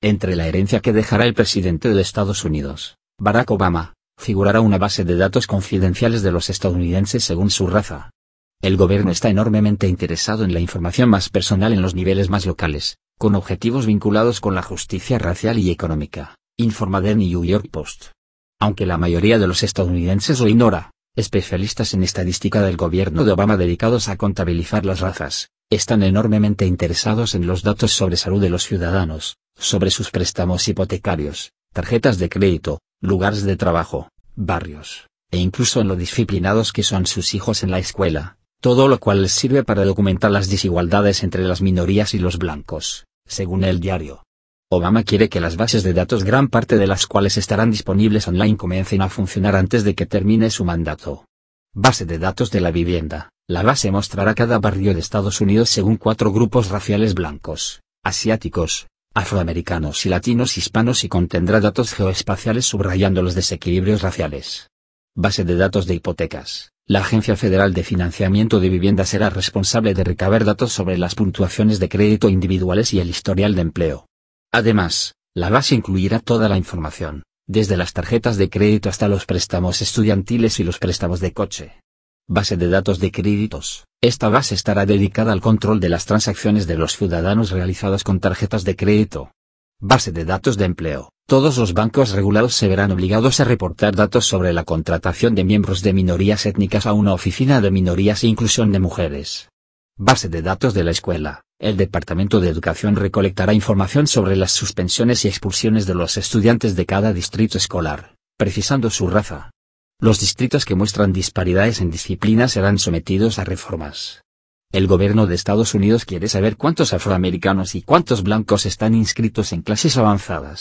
Entre la herencia que dejará el presidente de Estados Unidos, Barack Obama, figurará una base de datos confidenciales de los estadounidenses según su raza. El gobierno está enormemente interesado en la información más personal en los niveles más locales, con objetivos vinculados con la justicia racial y económica, informa The New York Post. Aunque la mayoría de los estadounidenses lo ignora, especialistas en estadística del gobierno de Obama dedicados a contabilizar las razas, están enormemente interesados en los datos sobre salud de los ciudadanos, sobre sus préstamos hipotecarios, tarjetas de crédito, lugares de trabajo, barrios, e incluso en lo disciplinados que son sus hijos en la escuela, todo lo cual les sirve para documentar las desigualdades entre las minorías y los blancos, según el diario. Obama quiere que las bases de datos gran parte de las cuales estarán disponibles online comiencen a funcionar antes de que termine su mandato. Base de datos de la vivienda. La base mostrará cada barrio de Estados Unidos según cuatro grupos raciales blancos, asiáticos, afroamericanos y latinos hispanos y contendrá datos geoespaciales subrayando los desequilibrios raciales. Base de datos de hipotecas. La Agencia Federal de Financiamiento de Vivienda será responsable de recabar datos sobre las puntuaciones de crédito individuales y el historial de empleo. Además, la base incluirá toda la información, desde las tarjetas de crédito hasta los préstamos estudiantiles y los préstamos de coche. Base de datos de créditos. Esta base estará dedicada al control de las transacciones de los ciudadanos realizadas con tarjetas de crédito. Base de datos de empleo. Todos los bancos regulados se verán obligados a reportar datos sobre la contratación de miembros de minorías étnicas a una oficina de minorías e inclusión de mujeres. Base de datos de la escuela. El Departamento de Educación recolectará información sobre las suspensiones y expulsiones de los estudiantes de cada distrito escolar, precisando su raza, los distritos que muestran disparidades en disciplina serán sometidos a reformas. El gobierno de Estados Unidos quiere saber cuántos afroamericanos y cuántos blancos están inscritos en clases avanzadas.